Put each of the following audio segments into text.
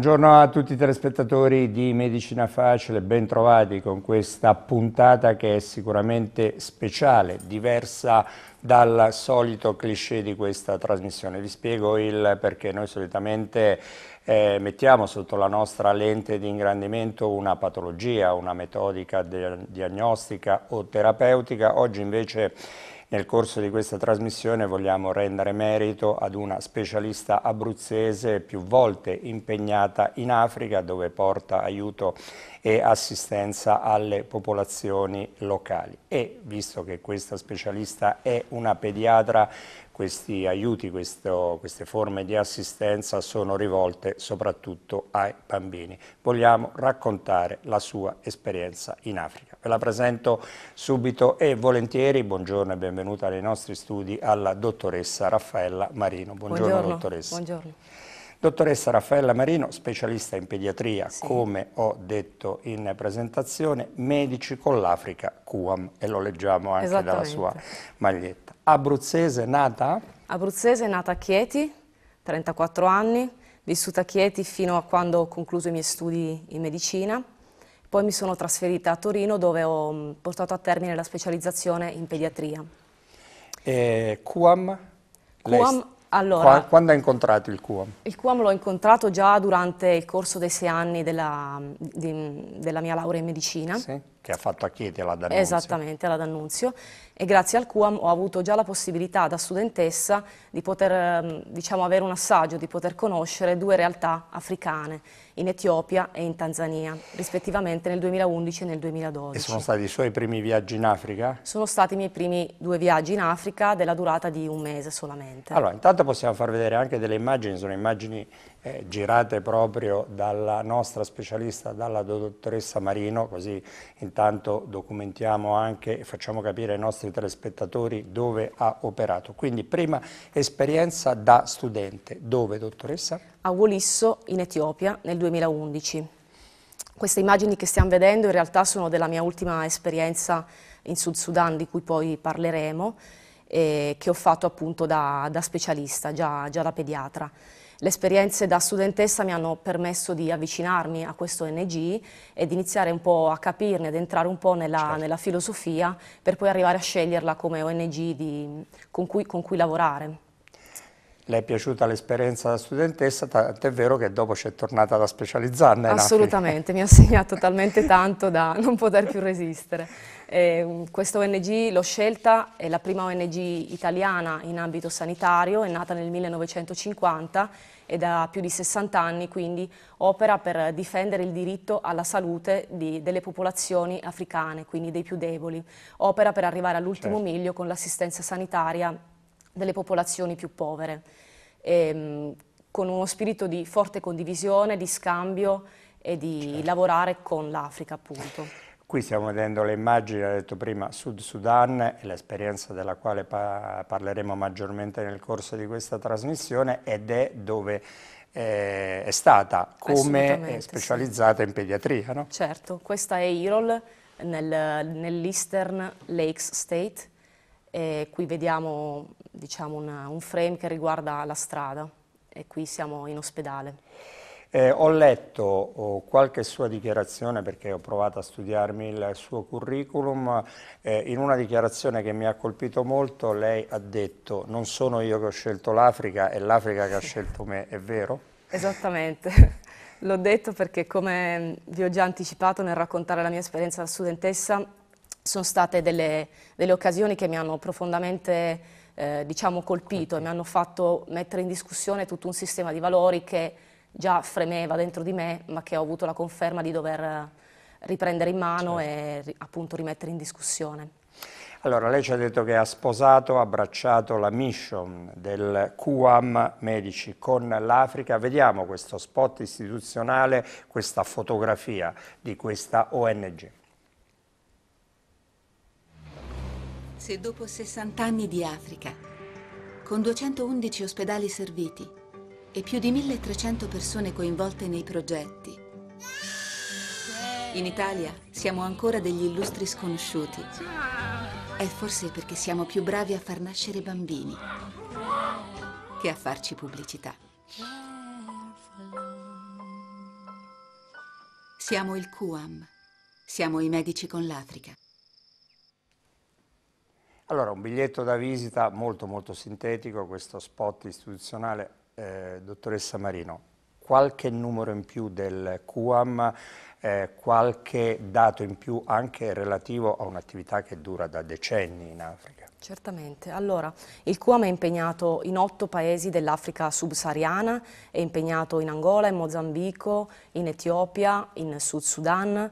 Buongiorno a tutti i telespettatori di Medicina Facile, ben trovati con questa puntata che è sicuramente speciale, diversa dal solito cliché di questa trasmissione. Vi spiego il perché noi solitamente eh, mettiamo sotto la nostra lente di ingrandimento una patologia, una metodica diagnostica o terapeutica, oggi invece nel corso di questa trasmissione vogliamo rendere merito ad una specialista abruzzese più volte impegnata in Africa dove porta aiuto e assistenza alle popolazioni locali. E visto che questa specialista è una pediatra questi aiuti, questo, queste forme di assistenza sono rivolte soprattutto ai bambini. Vogliamo raccontare la sua esperienza in Africa. Ve la presento subito e volentieri, buongiorno e benvenuta nei nostri studi alla dottoressa Raffaella Marino. Buongiorno, buongiorno dottoressa. Buongiorno. Dottoressa Raffaella Marino, specialista in pediatria, sì. come ho detto in presentazione, Medici con l'Africa, QAM, e lo leggiamo anche dalla sua maglietta. Abruzzese nata? Abruzzese nata a Chieti, 34 anni, vissuta a Chieti fino a quando ho concluso i miei studi in medicina. Poi mi sono trasferita a Torino dove ho mm, portato a termine la specializzazione in pediatria. E Cuam? Cuam lei... allora, quando hai incontrato il Cuam? Il Cuam l'ho incontrato già durante il corso dei sei anni della, mm, di, mm, della mia laurea in medicina. Sì che ha fatto a Chieti alla D'Annunzio. Esattamente, alla D'Annunzio. E grazie al QAM ho avuto già la possibilità da studentessa di poter ehm, diciamo, avere un assaggio, di poter conoscere due realtà africane, in Etiopia e in Tanzania, rispettivamente nel 2011 e nel 2012. E sono stati i suoi primi viaggi in Africa? Sono stati i miei primi due viaggi in Africa della durata di un mese solamente. Allora, intanto possiamo far vedere anche delle immagini, sono immagini eh, girate proprio dalla nostra specialista, dalla dottoressa Marino, così intanto documentiamo anche e facciamo capire ai nostri telespettatori dove ha operato. Quindi prima esperienza da studente, dove dottoressa? A Wolisso in Etiopia nel 2011. Queste immagini che stiamo vedendo in realtà sono della mia ultima esperienza in Sud Sudan di cui poi parleremo, eh, che ho fatto appunto da, da specialista, già, già da pediatra. Le esperienze da studentessa mi hanno permesso di avvicinarmi a questo NG e di iniziare un po' a capirne, ad entrare un po' nella, certo. nella filosofia per poi arrivare a sceglierla come ONG di, con, cui, con cui lavorare le è piaciuta l'esperienza da studentessa, tant'è vero che dopo c'è tornata da specializzarne. Assolutamente, mi ha segnato talmente tanto da non poter più resistere. Eh, questa ONG l'ho scelta, è la prima ONG italiana in ambito sanitario, è nata nel 1950 e da più di 60 anni quindi opera per difendere il diritto alla salute di, delle popolazioni africane, quindi dei più deboli. Opera per arrivare all'ultimo certo. miglio con l'assistenza sanitaria delle popolazioni più povere, ehm, con uno spirito di forte condivisione, di scambio e di certo. lavorare con l'Africa appunto. Qui stiamo vedendo le immagini, l'ho detto prima, Sud Sudan, l'esperienza della quale pa parleremo maggiormente nel corso di questa trasmissione ed è dove eh, è stata, come specializzata sì. in pediatria. No? Certo, questa è Irol nel, nell'Eastern Lakes State, e qui vediamo diciamo, una, un frame che riguarda la strada e qui siamo in ospedale. Eh, ho letto oh, qualche sua dichiarazione perché ho provato a studiarmi il suo curriculum, eh, in una dichiarazione che mi ha colpito molto lei ha detto non sono io che ho scelto l'Africa, è l'Africa che ha scelto me, è vero? Esattamente, l'ho detto perché come vi ho già anticipato nel raccontare la mia esperienza da studentessa sono state delle, delle occasioni che mi hanno profondamente eh, diciamo colpito e mi hanno fatto mettere in discussione tutto un sistema di valori che già fremeva dentro di me ma che ho avuto la conferma di dover riprendere in mano certo. e appunto rimettere in discussione. Allora, lei ci ha detto che ha sposato, abbracciato la mission del QAM Medici con l'Africa. Vediamo questo spot istituzionale, questa fotografia di questa ONG. se dopo 60 anni di Africa, con 211 ospedali serviti e più di 1300 persone coinvolte nei progetti, in Italia siamo ancora degli illustri sconosciuti. È forse perché siamo più bravi a far nascere bambini che a farci pubblicità. Siamo il QAM, siamo i medici con l'Africa. Allora, un biglietto da visita molto molto sintetico, questo spot istituzionale, eh, dottoressa Marino, qualche numero in più del QAM, eh, qualche dato in più anche relativo a un'attività che dura da decenni in Africa. Certamente, allora il QAM è impegnato in otto paesi dell'Africa subsahariana, è impegnato in Angola, in Mozambico, in Etiopia, in Sud Sudan, eh,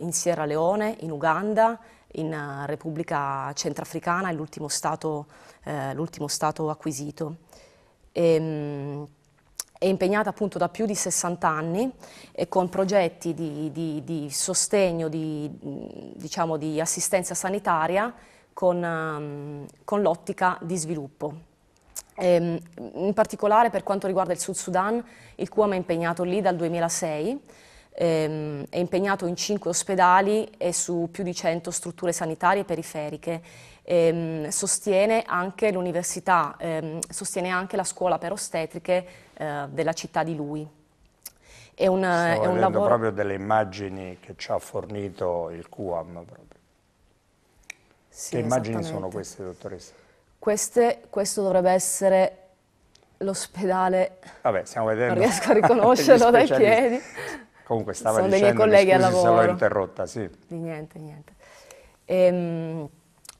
in Sierra Leone, in Uganda, in eh, Repubblica Centrafricana, l'ultimo stato, eh, stato, acquisito. E, ehm, è impegnata appunto da più di 60 anni e con progetti di, di, di sostegno, di, diciamo, di, assistenza sanitaria con, um, con l'ottica di sviluppo. E, ehm, in particolare per quanto riguarda il Sud Sudan, il QAM è impegnato lì dal 2006 ehm, è impegnato in cinque ospedali e su più di 100 strutture sanitarie periferiche. Ehm, sostiene anche l'università, ehm, sostiene anche la scuola per ostetriche eh, della città di Lui. È un, Sto è un lavoro... proprio delle immagini che ci ha fornito il QAM. Proprio. Sì, che immagini sono queste, dottoressa? Queste, questo dovrebbe essere l'ospedale. Vabbè, stiamo vedendo. Non riesco a riconoscerlo dai piedi. Comunque stava Sono dicendo dei miei colleghi al lavoro. se interrotta, sì. Di niente, niente. Ehm,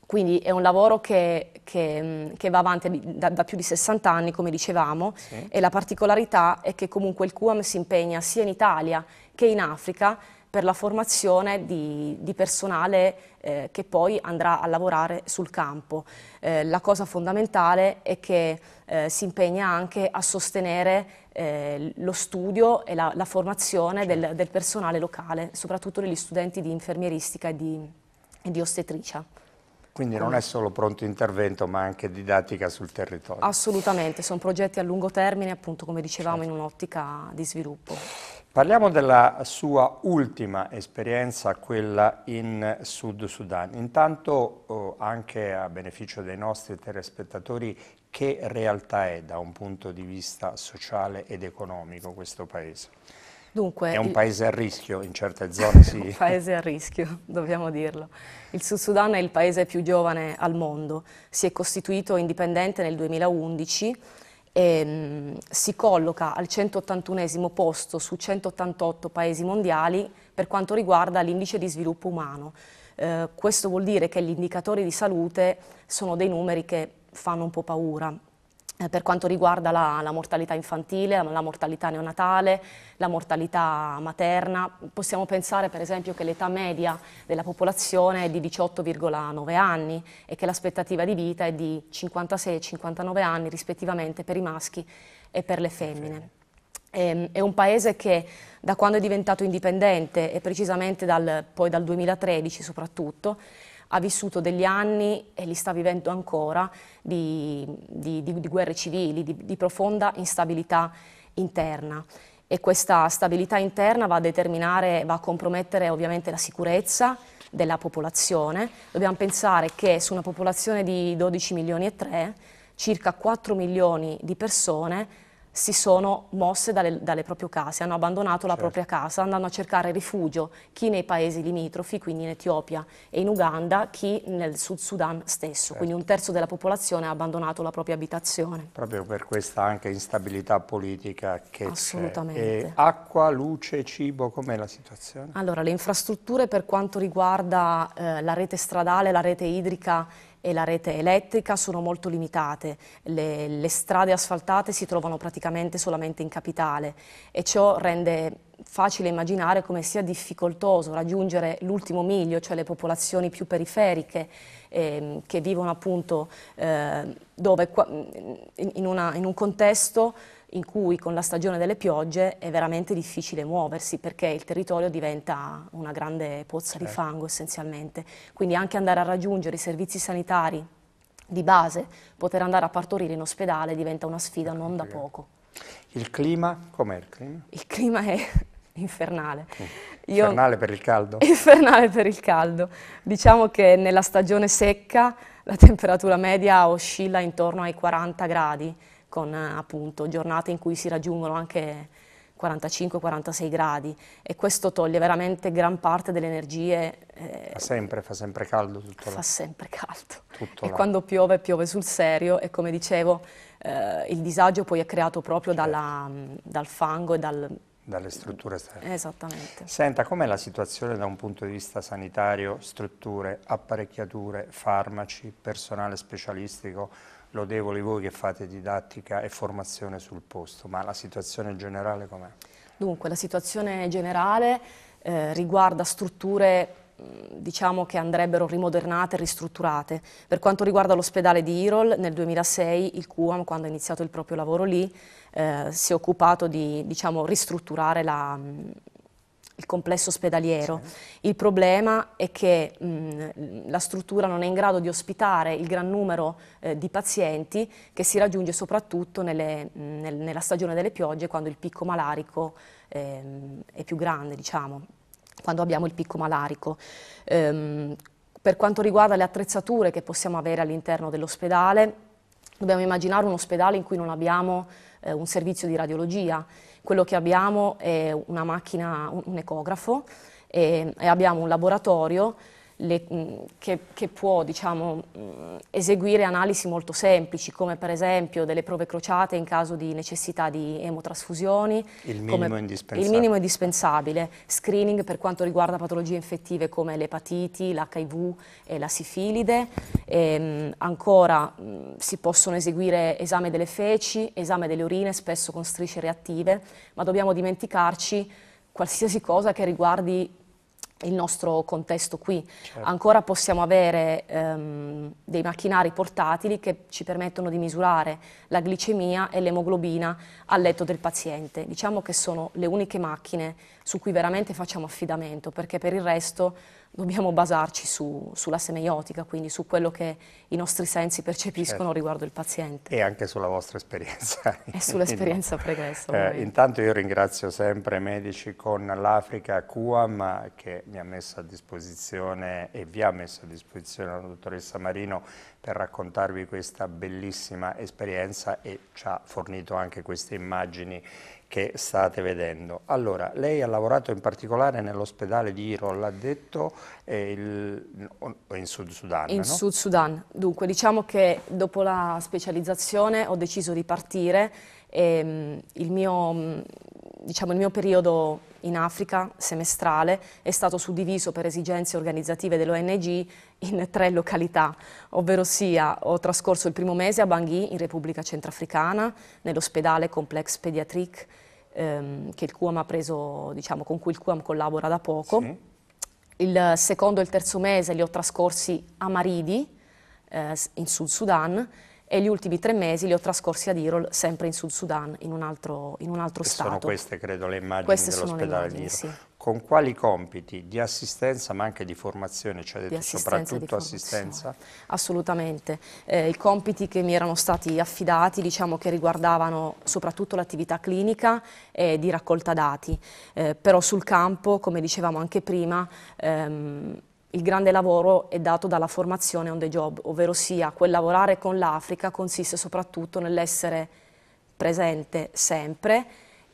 quindi è un lavoro che, che, mm, che va avanti da, da, più di 60 anni, come dicevamo, sì. e la particolarità è che comunque il QAM si impegna sia in Italia che in Africa per la formazione di, di personale eh, che poi andrà a lavorare sul campo. Eh, la cosa fondamentale è che eh, si impegna anche a sostenere eh, lo studio e la, la formazione del, certo. del, personale locale, soprattutto degli studenti di infermieristica e di, e di ostetricia. Quindi non è solo pronto intervento ma anche didattica sul territorio. Assolutamente, sono progetti a lungo termine appunto come dicevamo certo. in un'ottica di sviluppo. Parliamo della sua ultima esperienza, quella in Sud Sudan. Intanto oh, anche a beneficio dei nostri telespettatori che realtà è da un punto di vista sociale ed economico questo paese? Dunque, è un paese a rischio, in certe zone sì. un paese a rischio, dobbiamo dirlo. Il Sud Sudan è il paese più giovane al mondo, si è costituito indipendente nel 2011 e mh, mm, si colloca al 181 posto su 188 paesi mondiali per quanto riguarda l'indice di sviluppo umano. Eh, questo vuol dire che gli indicatori di salute sono dei numeri che fanno un po' paura eh, per quanto riguarda la, la mortalità infantile, la, mortalità neonatale, la mortalità materna. Possiamo pensare per esempio che l'età media della popolazione è di 18,9 anni e che l'aspettativa di vita è di 56 59 anni rispettivamente per i maschi e per le femmine. Ehm, è un paese che da quando è diventato indipendente e precisamente dal, poi dal 2013 soprattutto, ha vissuto degli anni e li sta vivendo ancora di, di, di, di guerre civili, di profonda instabilità interna e questa stabilità interna va a determinare, va a compromettere ovviamente la sicurezza della popolazione. Dobbiamo pensare che su una popolazione di 12 milioni e 3, circa 4 milioni di persone si sono mosse dalle, dalle proprie case, hanno abbandonato la certo. propria casa, andando a cercare rifugio, chi nei paesi limitrofi, quindi in Etiopia e in Uganda, chi nel Sud Sudan stesso. Certo. Quindi un terzo della popolazione ha abbandonato la propria abitazione. Proprio per questa anche instabilità politica che Assolutamente. acqua, luce, cibo, com'è la situazione? Allora, le infrastrutture per quanto riguarda eh, la rete stradale, la rete idrica e la rete elettrica sono molto limitate, le, le strade asfaltate si trovano praticamente solamente in capitale e ciò rende facile immaginare come sia difficoltoso raggiungere l'ultimo miglio, cioè le popolazioni più periferiche ehm, che vivono appunto eh, dove, in, una, in, un contesto in cui con la stagione delle piogge è veramente difficile muoversi perché il territorio diventa una grande pozza di certo. fango essenzialmente. Quindi anche andare a raggiungere i servizi sanitari di base, poter andare a partorire in ospedale diventa una sfida ecco, non da poco. Il clima, com'è il clima? Il clima è infernale. Infernale Io, per il caldo? Infernale per il caldo. Diciamo che nella stagione secca la temperatura media oscilla intorno ai 40 gradi, con eh, appunto giornate in cui si raggiungono anche 45-46 gradi e questo toglie veramente gran parte delle energie. Eh, fa sempre, fa sempre caldo tutto Fa là. sempre caldo. Tutto e là. quando piove, piove sul serio e come dicevo eh, il disagio poi è creato proprio certo. dalla, dal fango e dal... Dalle strutture esterne. Esattamente. Senta, com'è la situazione da un punto di vista sanitario, strutture, apparecchiature, farmaci, personale specialistico? lodevoli voi che fate didattica e formazione sul posto, ma la situazione generale com'è? Dunque, la situazione generale eh, riguarda strutture diciamo che andrebbero rimodernate e ristrutturate. Per quanto riguarda l'ospedale di Irol, nel 2006 il QAM, quando ha iniziato il proprio lavoro lì, eh, si è occupato di diciamo, ristrutturare la, il complesso ospedaliero. Sì. Il problema è che mh, la struttura non è in grado di ospitare il gran numero eh, di pazienti che si raggiunge soprattutto nelle, mh, nel, nella stagione delle piogge quando il picco malarico eh, è più grande, diciamo, quando abbiamo il picco malarico. Ehm, per quanto riguarda le attrezzature che possiamo avere all'interno dell'ospedale, dobbiamo immaginare un ospedale in cui non abbiamo eh, un servizio di radiologia, quello che abbiamo è una macchina, un ecografo e, e abbiamo un laboratorio le, mm, che, che, può diciamo, mm, eseguire analisi molto semplici, come per esempio delle prove crociate in caso di necessità di emotrasfusioni. Il minimo, come, indispensabile. Il minimo indispensabile. Screening per quanto riguarda patologie infettive come l'epatiti, l'HIV e la sifilide. E, ehm, ancora mm, si possono eseguire esame delle feci, esame delle urine, spesso con strisce reattive, ma dobbiamo dimenticarci qualsiasi cosa che riguardi il nostro contesto qui. Certo. Ancora possiamo avere ehm, dei macchinari portatili che ci permettono di misurare la glicemia e l'emoglobina al letto del paziente. Diciamo che sono le uniche macchine su cui veramente facciamo affidamento, perché per il resto dobbiamo basarci su, sulla semeiotica, quindi su quello che i nostri sensi percepiscono certo. riguardo il paziente. E anche sulla vostra esperienza. E sull'esperienza pregressa. Eh, intanto io ringrazio sempre Medici con l'Africa Cuam che mi ha messo a disposizione e vi ha messo a disposizione la dottoressa Marino per raccontarvi questa bellissima esperienza e ci ha fornito anche queste immagini che state vedendo. Allora, lei ha lavorato in particolare nell'ospedale di Iro, l'ha detto, eh, il, in Sud Sudan, In no? Sud Sudan. Dunque, diciamo che dopo la specializzazione ho deciso di partire e, ehm, il, mio, diciamo, il mio periodo in Africa semestrale è stato suddiviso per esigenze organizzative dell'ONG in tre località, ovvero sia ho trascorso il primo mese a Bangui in Repubblica Centrafricana, nell'ospedale Complex Pediatrique ehm, preso, diciamo, con cui il QAM collabora da poco. Sì. Il secondo e il terzo mese li ho trascorsi a Maridi, eh, in Sud Sudan, e gli ultimi tre mesi li ho trascorsi ad Irol, sempre in Sud Sudan, in un altro, in un altro stato. Sono queste, credo, le immagini dell'ospedale di Irol. Sì. Con quali compiti di assistenza ma anche di formazione? Ci ha detto soprattutto assistenza? Assolutamente. Eh, I compiti che mi erano stati affidati diciamo che riguardavano soprattutto l'attività clinica e di raccolta dati, eh, però sul campo, come dicevamo anche prima, ehm, il grande lavoro è dato dalla formazione on the job, ovvero sia quel lavorare con l'Africa consiste soprattutto nell'essere presente sempre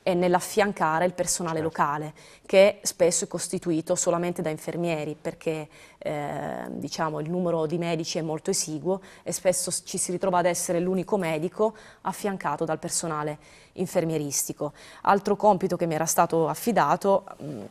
e nell'affiancare il personale certo. locale, che spesso è costituito solamente da infermieri, perché eh, diciamo, il numero di medici è molto esiguo e spesso ci si ritrova ad essere l'unico medico affiancato dal personale infermieristico. Altro compito che mi era stato affidato... Mh, mm,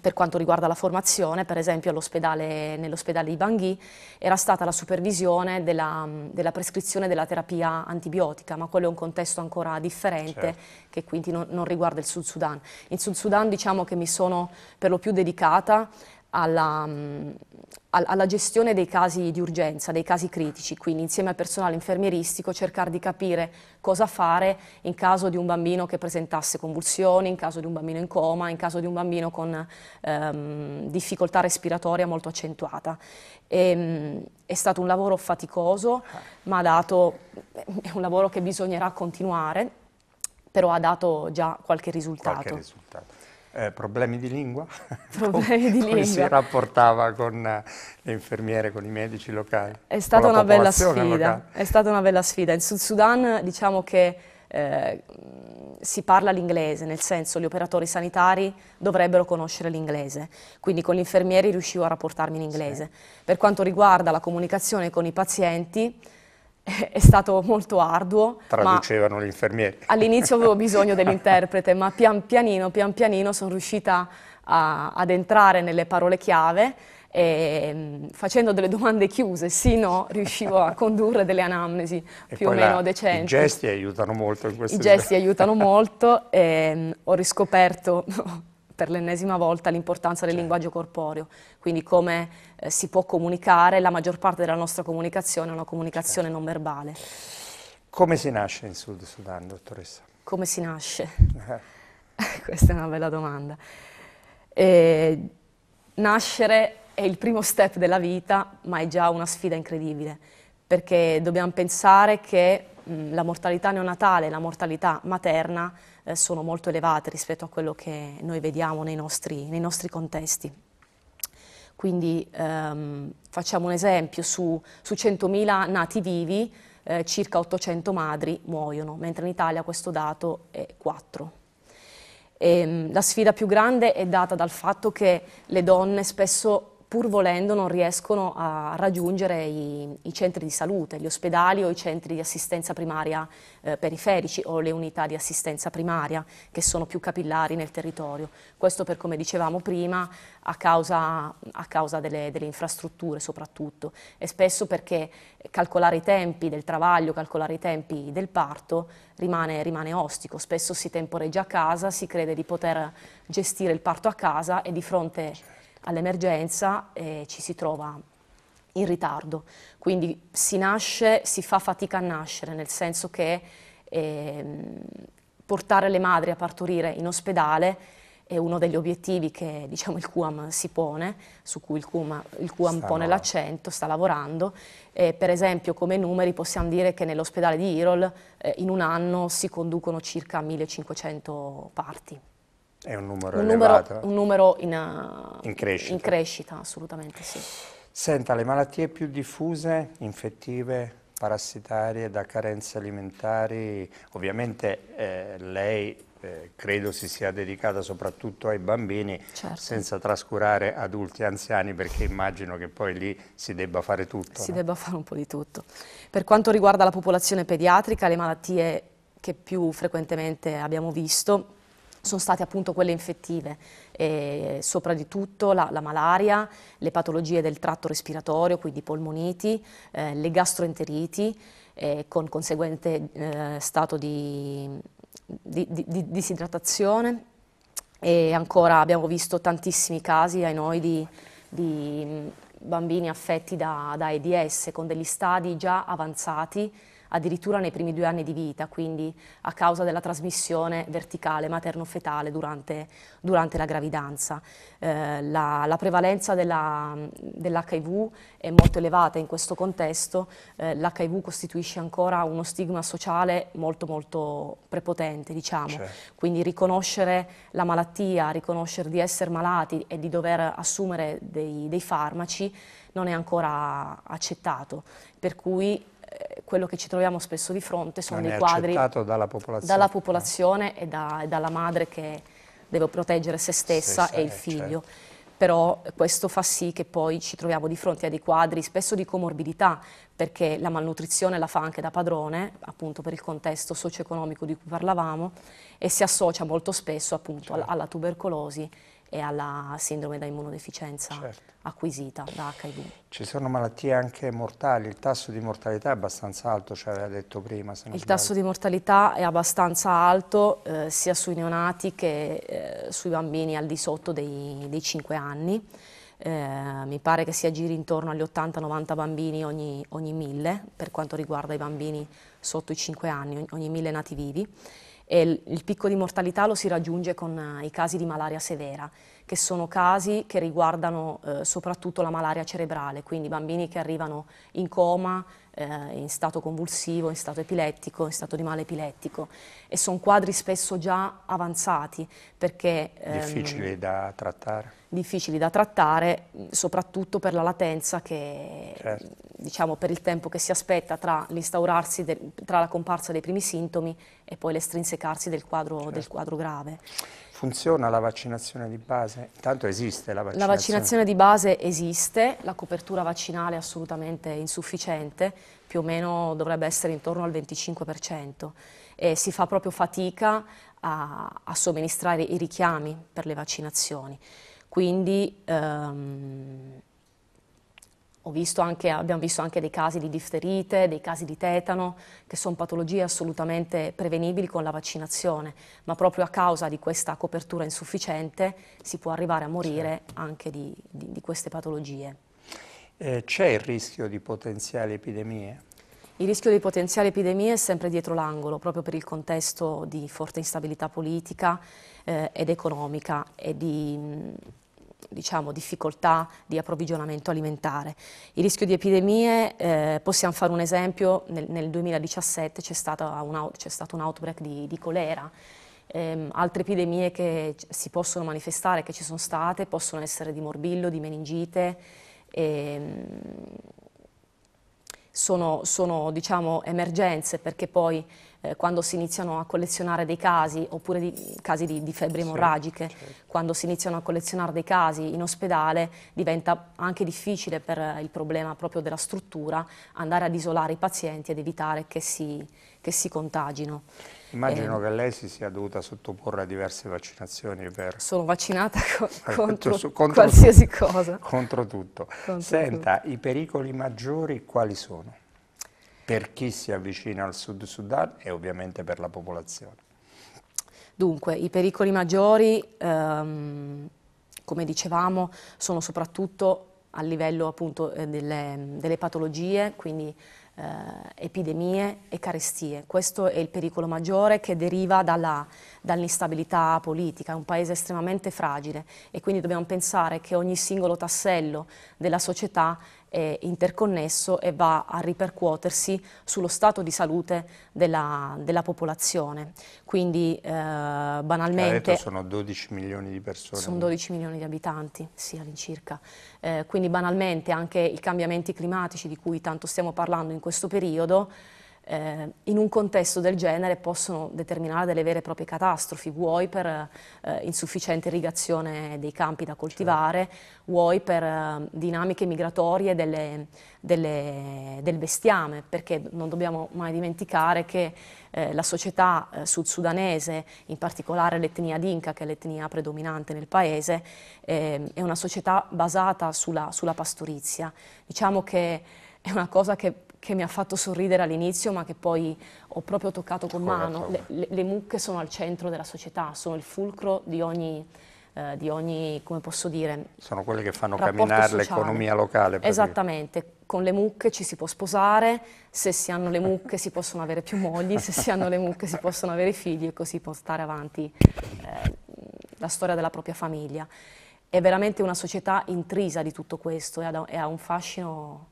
per quanto riguarda la formazione, per esempio nell'ospedale di Bangui, era stata la supervisione della, della, prescrizione della terapia antibiotica, ma quello è un contesto ancora differente certo. che quindi non, non, riguarda il Sud Sudan. In Sud Sudan diciamo che mi sono per lo più dedicata alla, mm, alla, gestione dei casi di urgenza, dei casi critici, quindi insieme al personale infermieristico cercare di capire cosa fare in caso di un bambino che presentasse convulsioni, in caso di un bambino in coma, in caso di un bambino con ehm, difficoltà respiratoria molto accentuata. E, ehm, è stato un lavoro faticoso, ma dato, è un lavoro che bisognerà continuare, però ha dato già qualche risultato. Qualche risultato eh, problemi di lingua, problemi di come lingua. si rapportava con eh, le infermiere, con i medici locali. È stata una bella sfida, locale. è stata una bella sfida. In Sud Sudan diciamo che eh, si parla l'inglese, nel senso gli operatori sanitari dovrebbero conoscere l'inglese, quindi con gli infermieri riuscivo a rapportarmi in inglese. Sì. Per quanto riguarda la comunicazione con i pazienti, è stato molto arduo. Traducevano gli infermieri. All'inizio avevo bisogno dell'interprete, ma pian pianino, pian pianino sono riuscita a, ad entrare nelle parole chiave e mm, facendo delle domande chiuse, sì no, riuscivo a condurre delle anamnesi e più o meno la, decenti. I gesti aiutano molto in questo senso. I gesti aiutano molto, e, mm, ho riscoperto per l'ennesima volta l'importanza del certo. linguaggio corporeo, quindi come eh, si può comunicare, la maggior parte della nostra comunicazione è una comunicazione certo. non verbale. Come si nasce in Sud Sudan, dottoressa? Come si nasce? Eh. Questa è una bella domanda. Eh, nascere è il primo step della vita, ma è già una sfida incredibile, perché dobbiamo pensare che mh, la mortalità neonatale e la mortalità materna eh, sono molto elevate rispetto a quello che noi vediamo nei nostri, nei nostri contesti. Quindi ehm, facciamo un esempio, su, su 100.000 nati vivi eh, circa 800 madri muoiono, mentre in Italia questo dato è 4. E, ehm, la sfida più grande è data dal fatto che le donne spesso pur volendo non riescono a raggiungere i, i centri di salute, gli ospedali o i centri di assistenza primaria eh, periferici o le unità di assistenza primaria che sono più capillari nel territorio. Questo per come dicevamo prima a causa, a causa delle, delle infrastrutture soprattutto e spesso perché calcolare i tempi del travaglio, calcolare i tempi del parto rimane, rimane ostico, spesso si temporeggia a casa, si crede di poter gestire il parto a casa e di fronte all'emergenza eh, ci si trova in ritardo. Quindi si nasce, si fa fatica a nascere, nel senso che eh, portare le madri a partorire in ospedale è uno degli obiettivi che diciamo, il QAM si pone, su cui il QAM, il QAM pone l'accento, sta lavorando. Eh, per esempio come numeri possiamo dire che nell'ospedale di Irol eh, in un anno si conducono circa 1500 parti. È un numero un elevato. Numero, un numero in, uh, in, crescita. in crescita, assolutamente sì. Senta, le malattie più diffuse, infettive, parassitarie, da carenze alimentari, ovviamente eh, lei eh, credo si sia dedicata soprattutto ai bambini certo. senza trascurare adulti e anziani perché immagino che poi lì si debba fare tutto. Si no? debba fare un po' di tutto. Per quanto riguarda la popolazione pediatrica, le malattie che più frequentemente abbiamo visto sono state appunto quelle infettive, e eh, sopra di tutto la, la, malaria, le patologie del tratto respiratorio, quindi polmoniti, eh, le gastroenteriti, eh, con conseguente eh, stato di, di, di, di, disidratazione e ancora abbiamo visto tantissimi casi ai noi di, mm, bambini affetti da, da AIDS con degli stadi già avanzati addirittura nei primi due anni di vita, quindi a causa della trasmissione verticale materno-fetale durante, durante la gravidanza. Eh, la, la, prevalenza dell'HIV è molto elevata in questo contesto, eh, l'HIV costituisce ancora uno stigma sociale molto molto prepotente, diciamo. Cioè. Quindi riconoscere la malattia, riconoscere di essere malati e di dover assumere dei, dei farmaci non è ancora accettato, per cui eh, quello che ci troviamo spesso di fronte sono non dei quadri dalla popolazione, dalla popolazione e, da, e, dalla madre che deve proteggere se stessa se e il eh, figlio. Certo. Però questo fa sì che poi ci troviamo di fronte a dei quadri spesso di comorbidità, perché la malnutrizione la fa anche da padrone, appunto per il contesto socio-economico di cui parlavamo, e si associa molto spesso appunto certo. alla tubercolosi e alla sindrome da immunodeficienza certo. acquisita da HIV. Ci sono malattie anche mortali, il tasso di mortalità è abbastanza alto, ci aveva detto prima. il tasso di mortalità è abbastanza alto eh, sia sui neonati che eh, sui bambini al di sotto dei, dei 5 anni. Eh, mi pare che si aggiri intorno agli 80-90 bambini ogni, ogni mille per quanto riguarda i bambini sotto i 5 anni, ogni, ogni mille nati vivi e il picco di mortalità lo si raggiunge con eh, i casi di malaria severa, che sono casi che riguardano eh, soprattutto la malaria cerebrale, quindi bambini che arrivano in coma eh, in stato convulsivo, in stato epilettico, in stato di male epilettico e sono quadri spesso già avanzati perché... Ehm, difficili da trattare. Difficili da trattare soprattutto per la latenza che, certo. diciamo, per il tempo che si aspetta tra l'instaurarsi, tra la comparsa dei primi sintomi e poi l'estrinsecarsi del quadro, certo. del quadro grave. Funziona la vaccinazione di base? Intanto esiste la vaccinazione. La vaccinazione di base esiste, la copertura vaccinale è assolutamente insufficiente, più o meno dovrebbe essere intorno al 25% e si fa proprio fatica a, a somministrare i richiami per le vaccinazioni. Quindi ehm, Visto anche, abbiamo visto anche dei casi di difterite, dei casi di tetano, che sono patologie assolutamente prevenibili con la vaccinazione, ma proprio a causa di questa copertura insufficiente si può arrivare a morire certo. anche di, di, di queste patologie. Eh, c'è il rischio di potenziali epidemie? Il rischio di potenziali epidemie è sempre dietro l'angolo, proprio per il contesto di forte instabilità politica eh, ed economica e di diciamo, difficoltà di approvvigionamento alimentare. Il rischio di epidemie, eh, possiamo fare un esempio, nel, nel 2017 c'è, stato un outbreak di, di colera, eh, altre epidemie che si possono manifestare, che ci sono state, possono essere di morbillo, di meningite, e, ehm, sono, sono diciamo, emergenze perché poi eh, quando si iniziano a collezionare dei casi, oppure di, casi di, di febbri emorragiche, sì, certo. quando si iniziano a collezionare dei casi in ospedale diventa anche difficile per il problema proprio della struttura andare ad isolare i pazienti ed evitare che si, che si contagino. Immagino eh, che lei si sia dovuta sottoporre a diverse vaccinazioni, Per... Sono vaccinata co contro, su, contro, qualsiasi tutto. cosa. Contro tutto. Contro Senta, tutto. i pericoli maggiori quali sono? Per chi si avvicina al Sud Sudan e ovviamente per la popolazione. Dunque, i pericoli maggiori, ehm, come dicevamo, sono soprattutto a livello appunto eh, delle, delle patologie, quindi eh, epidemie e carestie. Questo è il pericolo maggiore che deriva dall'instabilità politica, è un paese estremamente fragile e quindi dobbiamo pensare che ogni singolo tassello della società è interconnesso e va a ripercuotersi sullo stato di salute della, della popolazione. Quindi eh, banalmente... Detto, sono 12 milioni di persone. Sono 12 milioni di abitanti, sì, all'incirca. Eh, quindi banalmente anche i cambiamenti climatici di cui tanto stiamo parlando in questo periodo eh, in un contesto del genere possono determinare delle vere e proprie catastrofi, vuoi per eh, insufficiente irrigazione dei campi da coltivare, certo. vuoi per eh, dinamiche migratorie delle, delle, del bestiame, perché non dobbiamo mai dimenticare che eh, la società eh, sud-sudanese, in particolare l'etnia d'Inca, che è l'etnia predominante nel paese, eh, è una società basata sulla, sulla pastorizia. Diciamo che è una cosa che che mi ha fatto sorridere all'inizio ma che poi ho proprio toccato con mano. Le, le, le, mucche sono al centro della società, sono il fulcro di ogni, eh, di ogni come posso dire... Sono quelle che fanno camminare l'economia locale. Esattamente, dire. con le mucche ci si può sposare, se si hanno le mucche si possono avere più mogli, se si hanno le mucche si possono avere figli e così può stare avanti eh, la storia della propria famiglia. È veramente una società intrisa di tutto questo e ha un fascino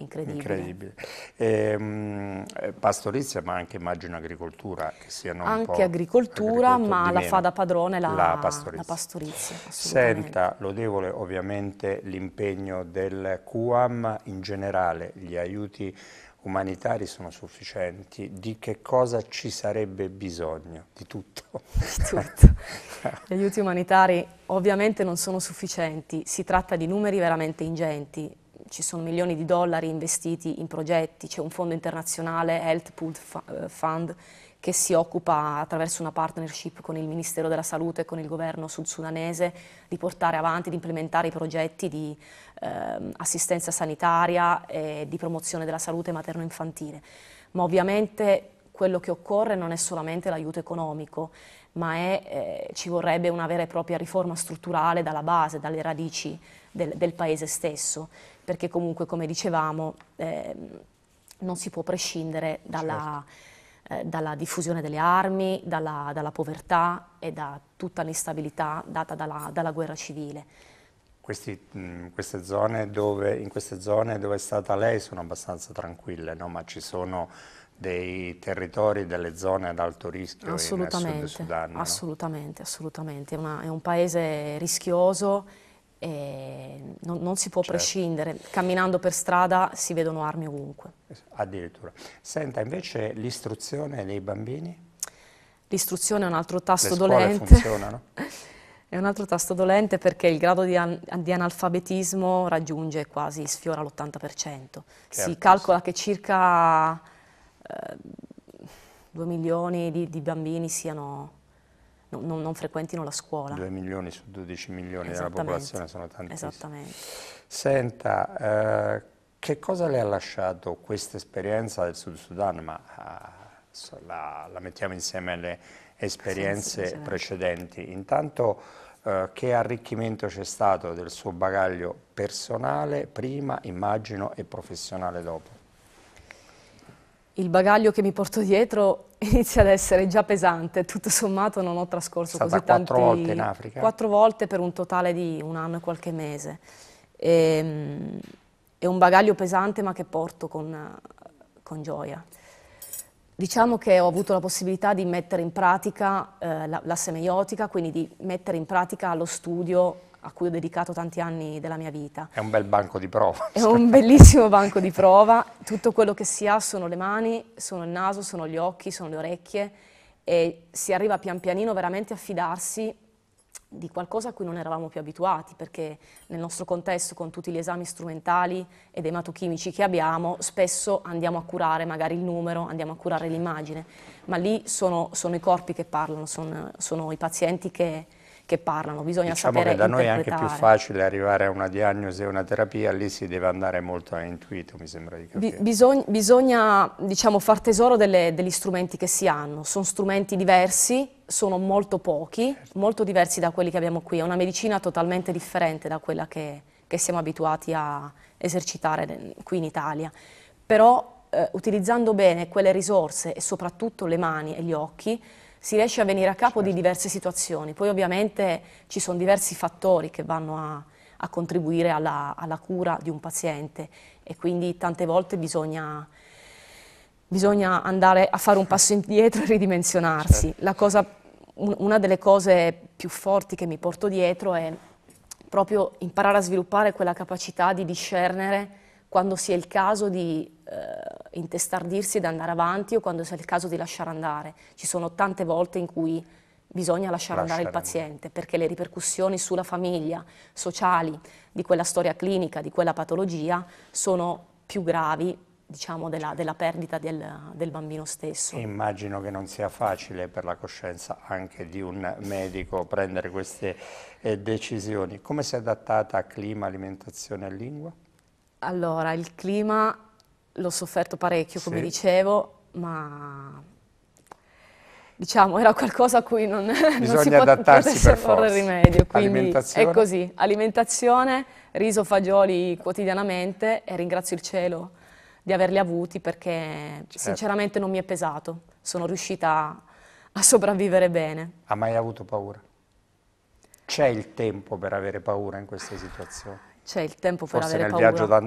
incredibile. incredibile. E, ehm, eh, pastorizia ma anche immagino agricoltura che siano Anche agricoltura ma la fa da padrone la, la pastorizia. La pastorizia Senta, lodevole ovviamente l'impegno del QAM in generale, gli aiuti umanitari sono sufficienti, di che cosa ci sarebbe bisogno? Di tutto. Di tutto. Gli aiuti umanitari ovviamente non sono sufficienti, si tratta di numeri veramente ingenti, ci sono milioni di dollari investiti in progetti, c'è un fondo internazionale, Health Pool eh, Fund, che si occupa attraverso una partnership con il Ministero della Salute e con il governo sudsudanese di portare avanti, di implementare i progetti di eh, assistenza sanitaria e di promozione della salute materno-infantile. Ma ovviamente quello che occorre non è solamente l'aiuto economico, ma è, eh, ci vorrebbe una vera e propria riforma strutturale dalla base, dalle radici del, del paese stesso, perché comunque, come dicevamo, eh, non si può prescindere dalla, certo. eh, dalla diffusione delle armi, dalla, dalla, povertà e da tutta l'instabilità data dalla, dalla guerra civile. Questi, in, queste dove, in queste zone dove è stata lei sono abbastanza tranquille, no? ma ci sono dei territori, delle zone ad alto rischio Sud Sudan. No? Assolutamente, assolutamente. Una, è un paese rischioso e non, non si può certo. prescindere. Camminando per strada si vedono armi ovunque. Addirittura. Senta, invece l'istruzione dei bambini? L'istruzione è un altro tasto dolente. Le funzionano? è un altro tasto dolente perché il grado di, an di analfabetismo raggiunge quasi, sfiora l'80%. Certo. Si calcola che circa Ehm, due milioni di, di bambini siano, non, non, frequentino la scuola. Due milioni su 12 milioni della popolazione sono tantissimi. Esattamente. Senta, eh, che cosa le ha lasciato questa esperienza del Sud Sudan, ma eh, la, la, mettiamo insieme alle esperienze sì, precedenti? Intanto eh, che arricchimento c'è stato del suo bagaglio personale prima, immagino, e professionale dopo? il bagaglio che mi porto dietro inizia ad essere già pesante, tutto sommato non ho trascorso così così tanti... quattro volte in Africa? Quattro volte per un totale di un anno e qualche mese. E, ehm, è un bagaglio pesante ma che porto con, con gioia. Diciamo che ho avuto la possibilità di mettere in pratica eh, la, la semiotica, quindi di mettere in pratica lo studio a cui ho dedicato tanti anni della mia vita. È un bel banco di prova. È un bellissimo banco di prova, tutto quello che si ha sono le mani, sono il naso, sono gli occhi, sono le orecchie e si arriva pian pianino veramente a fidarsi di qualcosa a cui non eravamo più abituati, perché nel nostro contesto, con tutti gli esami strumentali ed ematochimici che abbiamo, spesso andiamo a curare magari il numero, andiamo a curare l'immagine, ma lì sono, sono i corpi che parlano, sono, sono i pazienti che, che parlano, bisogna diciamo sapere Diciamo che da noi è anche più facile arrivare a una diagnosi e una terapia, lì si deve andare molto a intuito, mi sembra di capire. Bi bisogna, bisogna diciamo, far tesoro delle, degli strumenti che si hanno, sono strumenti diversi, sono molto pochi, certo. molto diversi da quelli che abbiamo qui, è una medicina totalmente differente da quella che, che siamo abituati a esercitare qui in Italia, però eh, utilizzando bene quelle risorse e soprattutto le mani e gli occhi, si riesce a venire a capo di certo. diverse situazioni. Poi ovviamente ci sono diversi fattori che vanno a, a contribuire alla, alla, cura di un paziente e quindi tante volte bisogna, bisogna andare a fare un certo. passo indietro e ridimensionarsi. Certo. Cosa, una delle cose più forti che mi porto dietro è proprio imparare a sviluppare quella capacità di discernere quando sia il caso di eh, intestardirsi ed andare avanti o quando sia il caso di lasciare andare. Ci sono tante volte in cui bisogna lasciare andare il paziente perché le ripercussioni sulla famiglia, sociali, di quella storia clinica, di quella patologia sono più gravi diciamo, della, della, perdita del, del, bambino stesso. Immagino che non sia facile per la coscienza anche di un medico prendere queste eh, decisioni. Come si è adattata a clima, alimentazione e lingua? Allora, il clima l'ho sofferto parecchio, come sì. dicevo, ma diciamo era qualcosa a cui non, Bisogna non si adattarsi per porre forza. rimedio. Quindi è così, alimentazione, riso, fagioli quotidianamente e ringrazio il cielo di averli avuti perché certo. sinceramente non mi è pesato, sono riuscita a sopravvivere bene. Ha mai avuto paura? C'è il tempo per avere paura in queste situazioni? C'è il tempo per Forse avere paura. Forse nel viaggio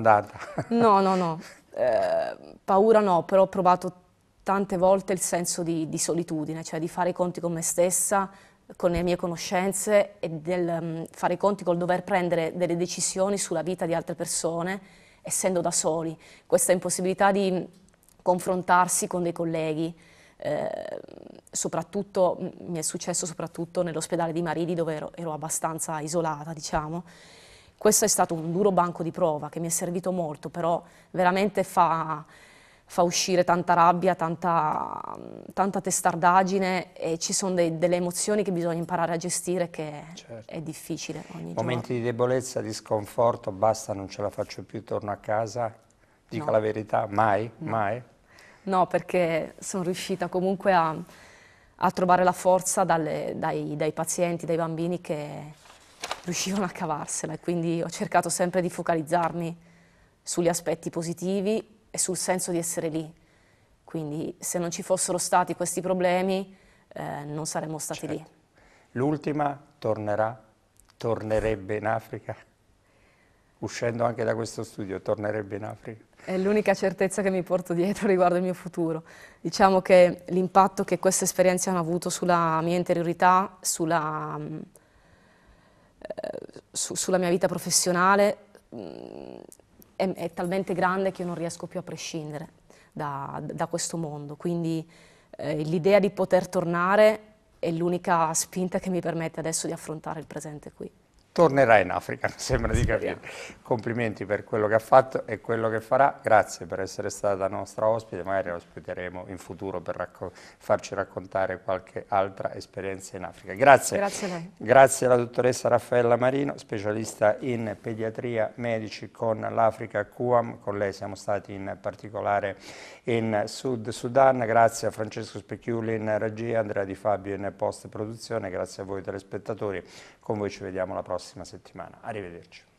d'andata. No, no, no. Ehm, paura no, però ho provato tante volte il senso di, di, solitudine, cioè di fare i conti con me stessa, con le mie conoscenze e del um, fare i conti col dover prendere delle decisioni sulla vita di altre persone, essendo da soli. Questa impossibilità di confrontarsi con dei colleghi, eh, soprattutto, mm, mi è successo soprattutto nell'ospedale di Maridi dove ero, ero abbastanza isolata, diciamo, questo è stato un duro banco di prova che mi è servito molto, però veramente fa, fa uscire tanta rabbia, tanta, tanta testardaggine e ci sono dei, delle emozioni che bisogna imparare a gestire che certo. è difficile Momenti giorno. Momenti di debolezza, di sconforto, basta, non ce la faccio più, torno a casa, dica no. la verità, mai, no. mai? No, perché sono riuscita comunque a, a trovare la forza dalle, dai, dai pazienti, dai bambini che riuscivano a cavarsela e quindi ho cercato sempre di focalizzarmi sugli aspetti positivi e sul senso di essere lì. Quindi se non ci fossero stati questi problemi eh, non saremmo stati certo. lì. L'ultima tornerà, tornerebbe in Africa? Uscendo anche da questo studio, tornerebbe in Africa? È l'unica certezza che mi porto dietro riguardo il mio futuro. Diciamo che l'impatto che queste esperienze hanno avuto sulla mia interiorità, sulla eh, su, sulla mia vita professionale mm, è, è, talmente grande che io non riesco più a prescindere da, da questo mondo. Quindi eh, l'idea di poter tornare è l'unica spinta che mi permette adesso di affrontare il presente qui tornerà in Africa, mi sembra di capire. Complimenti per quello che ha fatto e quello che farà, grazie per essere stata nostra ospite, magari la ospiteremo in futuro per racco farci raccontare qualche altra esperienza in Africa. Grazie. Grazie a lei. Grazie alla dottoressa Raffaella Marino, specialista in pediatria medici con l'Africa QAM, con lei siamo stati in particolare in Sud Sudan, grazie a Francesco Specchiuli in regia, Andrea Di Fabio in post produzione, grazie a voi telespettatori. Con voi ci vediamo la prossima settimana. Arrivederci.